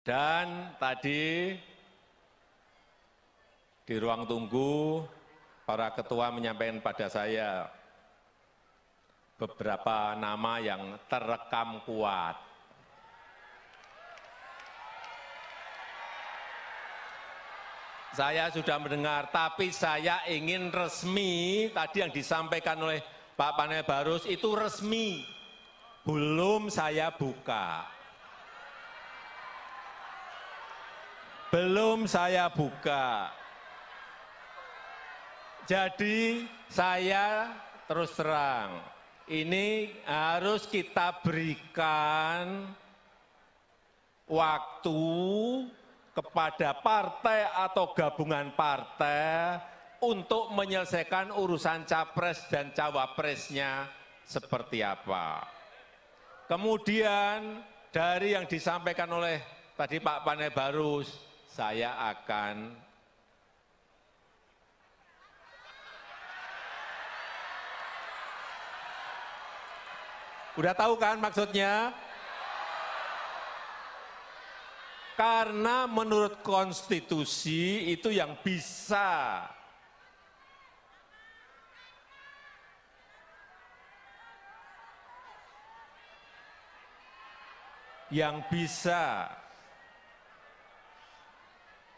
dan tadi di ruang tunggu para ketua menyampaikan pada saya beberapa nama yang terekam kuat. Saya sudah mendengar, tapi saya ingin resmi, tadi yang disampaikan oleh Pak Panel Barus itu resmi, belum saya buka. belum saya buka. Jadi saya terus terang, ini harus kita berikan waktu kepada partai atau gabungan partai untuk menyelesaikan urusan capres dan cawapresnya seperti apa. Kemudian dari yang disampaikan oleh tadi Pak Panebarus, saya akan Udah tahu kan maksudnya? Karena menurut konstitusi itu yang bisa yang bisa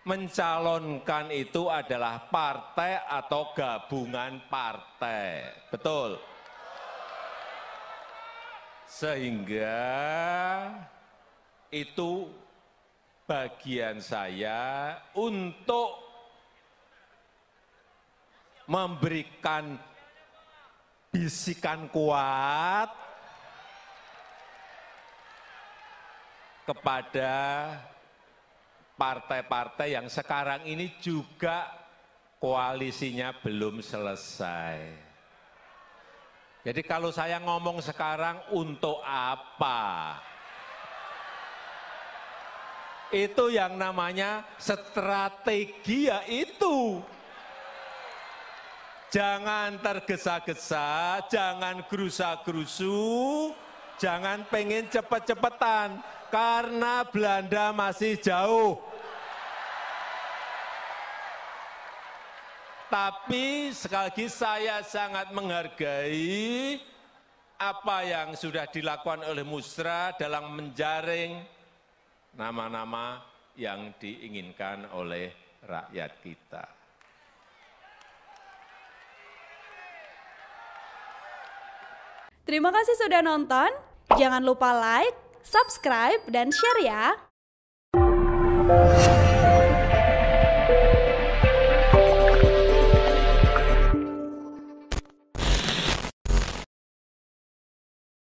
mencalonkan itu adalah partai atau gabungan partai. Betul. Sehingga itu bagian saya untuk memberikan bisikan kuat kepada partai-partai yang sekarang ini juga koalisinya belum selesai. Jadi kalau saya ngomong sekarang untuk apa? Itu yang namanya strategi ya itu. Jangan tergesa-gesa, jangan gerusa-gerusu, jangan pengen cepet-cepetan, karena Belanda masih jauh. Tapi sekali lagi saya sangat menghargai apa yang sudah dilakukan oleh Musra dalam menjaring nama-nama yang diinginkan oleh rakyat kita. Terima kasih sudah nonton. Jangan lupa like, subscribe, dan share ya.